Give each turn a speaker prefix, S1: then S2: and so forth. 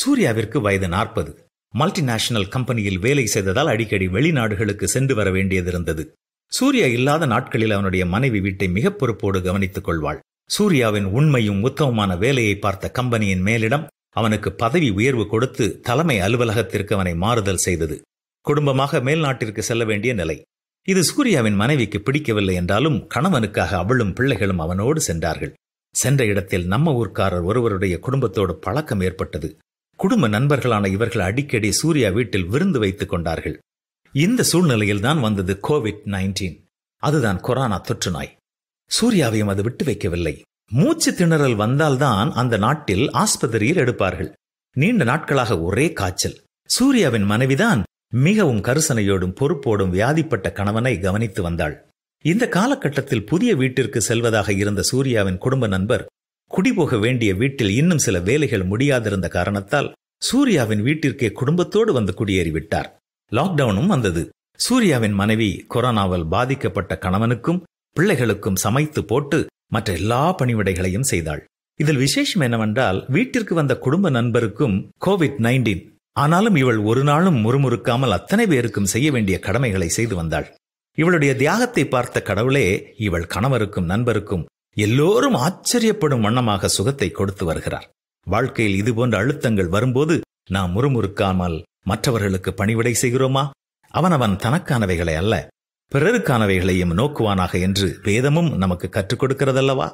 S1: சூர்யாவிற்கு வயது நாற்பது மல்டிநேஷனல் கம்பெனியில் வேலை செய்ததால் அடிக்கடி வெளிநாடுகளுக்கு சென்று வர வேண்டியது இருந்தது சூர்யா இல்லாத நாட்களில் அவனுடைய மனைவி வீட்டை மிக பொறுப்போடு கவனித்துக் கொள்வாள் சூர்யாவின் உண்மையும் உத்தமமான வேலையை பார்த்த கம்பெனியின் மேலிடம் அவனுக்கு பதவி உயர்வு கொடுத்து தலைமை அலுவலகத்திற்கு அவனை மாறுதல் செய்தது குடும்பமாக மேல்நாட்டிற்கு செல்ல வேண்டிய நிலை இது சூர்யாவின் மனைவிக்கு பிடிக்கவில்லை என்றாலும் கணவனுக்காக அவளும் பிள்ளைகளும் அவனோடு சென்றார்கள் சென்ற இடத்தில் நம்ம ஊர்க்காரர் ஒருவருடைய குடும்பத்தோடு பழக்கம் ஏற்பட்டது குடும்ப நண்பர்களான இவர்கள் அடிக்கடி சூர்யா வீட்டில் விருந்து வைத்துக் கொண்டார்கள் இந்த சூழ்நிலையில் தான் வந்தது கோவிட் நைன்டீன் அதுதான் கொரோனா தொற்று சூர்யாவையும் அது விட்டு வைக்கவில்லை மூச்சு திணறல் வந்தால்தான் அந்த நாட்டில் ஆஸ்பத்திரியில் எடுப்பார்கள் நீண்ட நாட்களாக ஒரே காய்ச்சல் சூர்யாவின் மனைவிதான் மிகவும் கருசனையோடும் பொறுப்போடும் வியாதிப்பட்ட கணவனை கவனித்து வந்தாள் இந்த காலகட்டத்தில் புதிய வீட்டிற்கு செல்வதாக இருந்த சூர்யாவின் குடும்ப நண்பர் குடிபோக வேண்டிய வீட்டில் இன்னும் சில வேலைகள் முடியாதிருந்த காரணத்தால் சூர்யாவின் வீட்டிற்கே குடும்பத்தோடு வந்து குடியேறிவிட்டார் லாக்டவுனும் வந்தது சூர்யாவின் மனைவி கொரோனாவால் பாதிக்கப்பட்ட கணவனுக்கும் பிள்ளைகளுக்கும் சமைத்து போட்டு மற்ற எல்லா பணிவிடைகளையும் செய்தாள் இதில் விசேஷம் என்னவென்றால் வீட்டிற்கு வந்த குடும்ப நண்பருக்கும் கோவிட் நைன்டீன் ஆனாலும் இவள் ஒரு நாளும் முறுமுறுக்காமல் அத்தனை பேருக்கும் செய்ய வேண்டிய கடமைகளை செய்து வந்தாள் இவளுடைய தியாகத்தை பார்த்த கடவுளே இவள் கணவருக்கும் நண்பருக்கும் எல்லோரும் ஆச்சரியப்படும் வண்ணமாக சுகத்தை கொடுத்து வருகிறார் வாழ்க்கையில் இதுபோன்ற அழுத்தங்கள் வரும்போது நாம் முறுமுறுக்காமல் மற்றவர்களுக்கு பணிவிடை செய்கிறோமா அவன் அவன் தனக்கானவைகளை அல்ல பிறருக்கானவைகளையும் நோக்குவானாக என்று வேதமும் நமக்கு கற்றுக் கொடுக்கிறதல்லவா